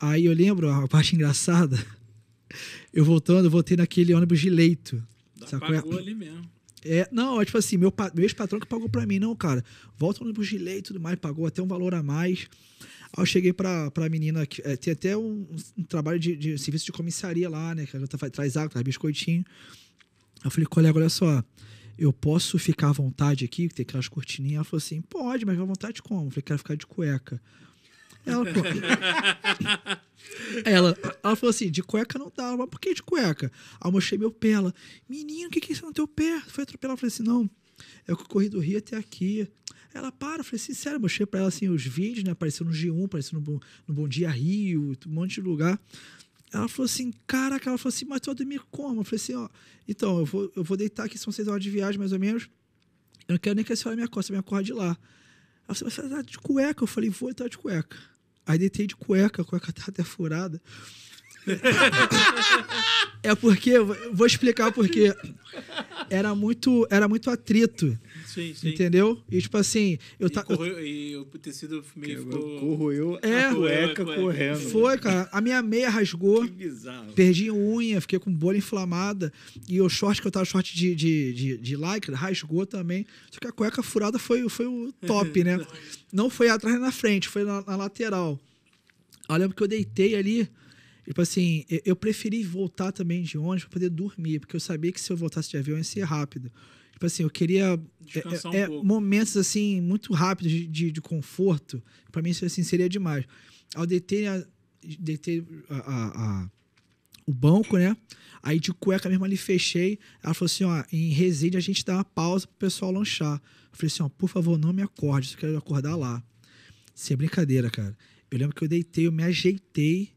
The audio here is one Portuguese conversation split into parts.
Aí eu lembro, a parte engraçada, eu voltando, eu voltei naquele ônibus de leito. É pagou ali mesmo. É, não, é tipo assim, meu, meu ex-patrão que pagou pra mim. Não, cara, volta no ônibus de leito e tudo mais, pagou até um valor a mais. Aí eu cheguei pra, pra menina, que, é, tem até um, um trabalho de, de, serviço de comissaria lá, né? Que ela tá, traz água, traz biscoitinho. Eu falei, colega, olha só, eu posso ficar à vontade aqui, tem aquelas cortininhas? Ela falou assim, pode, mas à vontade como? Eu falei, quero ficar de cueca. Ela, é ela, ela falou assim: de cueca não dá. Mas por que de cueca? mostrei meu pé. Ela, menino, o que, que é isso no teu pé? Foi atropelar. Eu falei assim: não, é o eu corri do Rio até aqui. Ela para, eu falei assim, sério, mostrei pra ela assim, os vídeos, né? Apareceu no G1, apareceu no, no Bom Dia Rio, um monte de lugar. Ela falou assim, caraca, ela falou assim, mas tu vai dormir como? Eu falei assim, ó, então, eu vou, eu vou deitar aqui, são seis horas de viagem, mais ou menos. Eu não quero nem que a senhora me acorde, me acorde lá. Ela falou assim, mas você tá de cueca? Eu falei, vou entrar de cueca. Aí deitei de cueca, a cueca tá até furada. é porque, vou explicar porque era muito, era muito atrito. Sim, sim. Entendeu? E tipo assim, eu tá corroeu, e o tecido meio ficou corroeu é, a cueca correndo. Foi, cara. A minha meia rasgou. Que bizarro. Perdi unha, fiquei com bolha inflamada e o short que eu tava short de de, de, de lycra rasgou também. Só que a cueca furada foi foi o top, né? Não foi atrás na frente, foi na, na lateral eu lembro que eu deitei ali, tipo assim, eu preferi voltar também de ônibus para poder dormir, porque eu sabia que se eu voltasse de avião ia ser rápido. Tipo assim, eu queria Descansar é, é, é momentos assim muito rápidos de, de, de conforto. Para mim isso assim seria demais. Ao deitei, a, né, deitei a, a, a o banco, né? Aí de cueca mesmo ali fechei. Ela falou assim: ó, em resíduo a gente dá uma pausa pro pessoal lanchar. Eu falei assim: ó, por favor, não me acorde, eu quero acordar lá. Sem brincadeira, cara. Eu lembro que eu deitei, eu me ajeitei,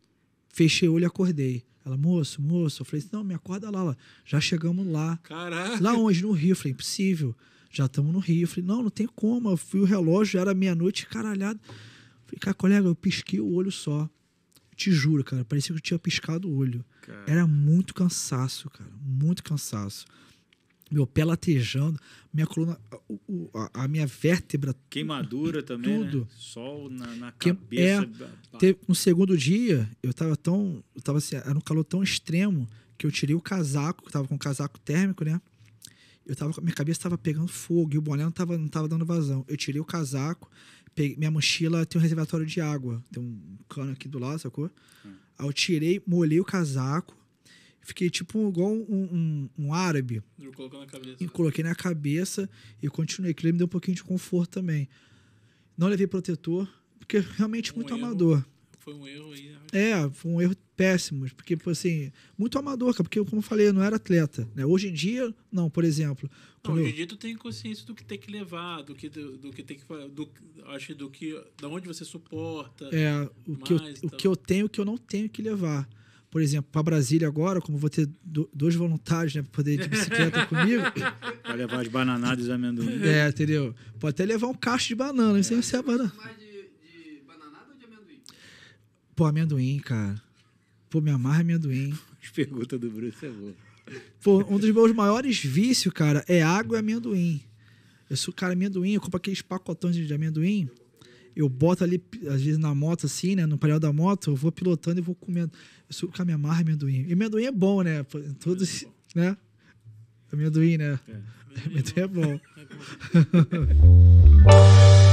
fechei o olho e acordei. Ela, moço, moço. Eu falei assim, não, me acorda lá. já chegamos lá. Caraca. Lá onde? No Rio. Eu falei, impossível. Já estamos no Rio. Eu falei, não, não tem como. Eu fui o relógio, era meia-noite, caralhado. Eu falei, cara, colega, eu pisquei o olho só. Eu te juro, cara, parecia que eu tinha piscado o olho. Era muito cansaço, cara. Muito cansaço meu pé latejando, minha coluna, a, a minha vértebra. Queimadura também. Tudo. Né? Sol na, na é, cabeça. é, no segundo dia, eu estava tão. Eu tava assim, era um calor tão extremo que eu tirei o casaco, que tava com casaco térmico, né? Eu tava, minha cabeça estava pegando fogo e o boné não estava não tava dando vazão. Eu tirei o casaco, peguei, minha mochila tem um reservatório de água, tem um cano aqui do lado, sacou? Hum. Aí eu tirei, molhei o casaco, Fiquei tipo igual um, um, um árabe. coloquei na cabeça. E coloquei na cabeça e continuei. Aquilo me deu um pouquinho de conforto também. Não levei protetor, porque realmente um muito erro. amador. Foi um erro aí. Né? É, foi um erro péssimo, porque, tipo assim, muito amador, cara, porque, como eu falei, eu não era atleta. Né? Hoje em dia, não, por exemplo. Não, hoje em eu... dia tu tem consciência do que tem que levar, do que, do, do que tem que do, acho do que. da onde você suporta. É, o, mais, que eu, então. o que eu tenho o que eu não tenho que levar por exemplo, para Brasília agora, como vou ter dois voluntários, né, para poder ir de bicicleta comigo. para levar as bananadas e os amendoim. É, entendeu? Pode até levar um cacho de banana, sem sei banana. Mais de, de bananada ou de amendoim? Pô, amendoim, cara. Pô, me amarra amendoim. As perguntas do Bruce é boa. Pô, um dos meus maiores vícios, cara, é água e amendoim. Eu sou, cara, amendoim, eu compro aqueles pacotões de amendoim eu boto ali, às vezes, na moto, assim, né? No painel da moto, eu vou pilotando e vou comendo. Eu sou com a minha marra amendoim. E amendoim é bom, né? Todos, é né? Amendoim, né? É. Amendoim é bom. É